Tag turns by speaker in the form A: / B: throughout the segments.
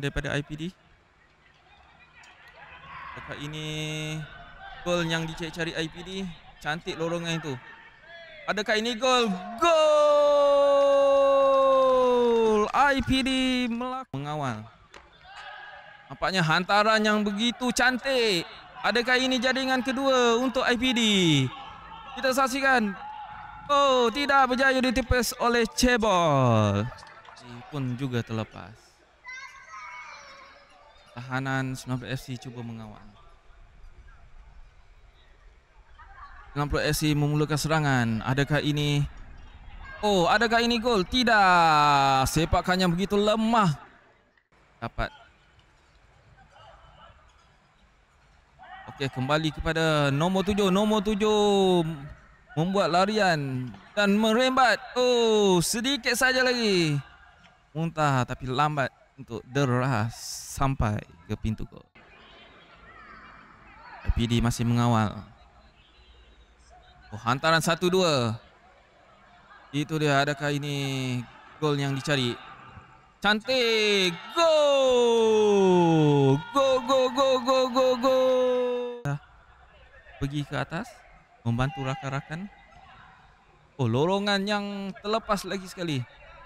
A: daripada IPD. Dekat ini gol yang dicari-cari IPD. Cantik lorongan itu. Adakah ini gol? Gol! IPD melak mengawal. Nampaknya hantaran yang begitu cantik. Adakah ini jaringan kedua untuk IPD? Kita saksikan. Oh, tidak berjaya ditepis oleh Cebol. pun juga terlepas tahanan 90 FC cuba mengawal. 60 FC memulakan serangan. Adakah ini? Oh, adakah ini gol? Tidak. Sepakan yang begitu lemah. Dapat. Okey, kembali kepada nombor tujuh. Nombor tujuh membuat larian dan merembat. Oh, sedikit saja lagi. Muntah tapi lambat untuk derah sampai ke pintu gol. PD masih mengawal. Oh, hantaran 1-2. Itu dia adakah ini gol yang dicari? Cantik. Go! Go go go go go go. Pergi ke atas membantu rakan-rakan. Oh, lorongan yang terlepas lagi sekali.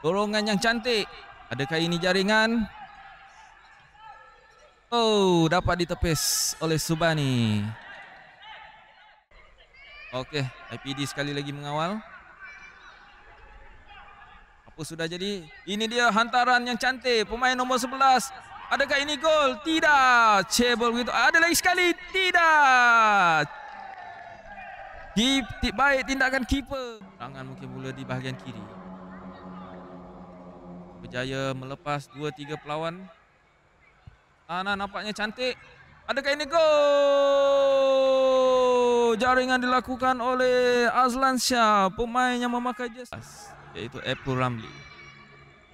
A: Lorongan yang cantik. Adakah ini jaringan? Oh, dapat ditepis oleh Subani. Okey, IPD sekali lagi mengawal. Apa sudah jadi? Ini dia hantaran yang cantik pemain nombor 11. Adakah ini gol? Tidak. Cebol begitu. Ada lagi sekali. Tidak. Keep, baik tindakan keeper. Tangan mungkin mula di bahagian kiri berjaya melepas 2-3 pelawan. Ana nampaknya cantik. Adakah ini go. Jaringan dilakukan oleh Azlan Shah, pemain yang memakai jas. Iaitu Apple Ramli.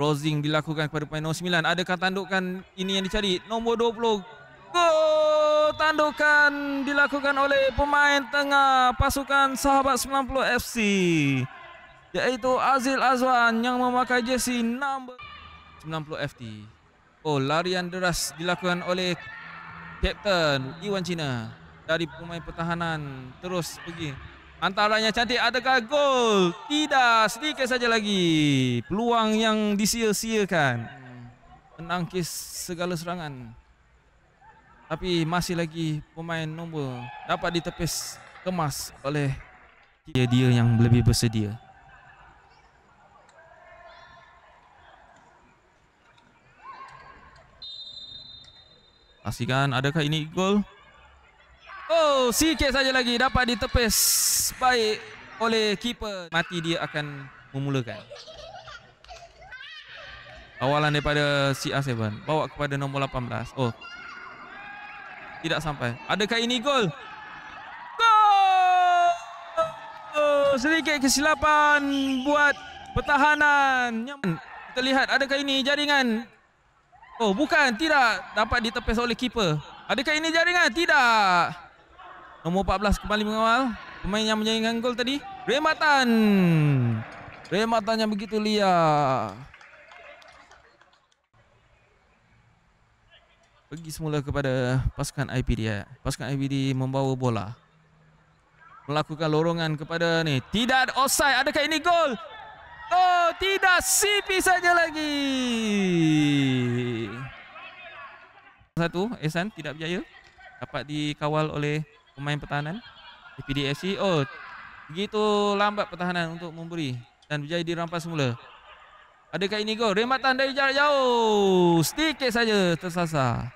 A: Crossing dilakukan kepada pemain nombor 9. Adakah tandukan ini yang dicari? Nombor 20. go. tandukan dilakukan oleh pemain tengah pasukan Sahabat 90 FC. Iaitu Azil Azwan yang memakai jersey number... FT. Oh, larian deras dilakukan oleh Kapten Iwan Cina dari pemain pertahanan terus pergi. Antaranya cantik adakah gol? Tidak, sedikit saja lagi. Peluang yang disia-siakan. Menangkis segala serangan. Tapi masih lagi pemain nombor dapat ditepis kemas oleh dia-dia yang lebih bersedia. Pastikan adakah ini gol? Oh, sikit saja lagi dapat ditepis baik oleh keeper. Mati dia akan memulakan. Awalan daripada si A7 bawa kepada nombor 18. Oh. Tidak sampai. Adakah ini gol? Gol! sedikit kesilapan buat pertahanan. Kita lihat adakah ini jaringan Oh bukan tidak dapat ditepis oleh keeper. Adakah ini jaringan? Tidak. Nombor 14 kembali mengawal pemain yang menjaringkan gol tadi. Rematan. Rematan yang begitu liar. Pergi semula kepada pasukan IPD. Pasukan IPD membawa bola. Melakukan lorongan kepada ni. Tidak offside. Adakah ini gol? Oh, tidak sipi saja lagi. Satu, Esan tidak berjaya. Dapat dikawal oleh pemain pertahanan. PDSC. Oh, begitu lambat pertahanan untuk memberi. Dan berjaya dirampas semula. Adakah ini gol? Rematan dari jarak jauh. Sedikit saja tersasar.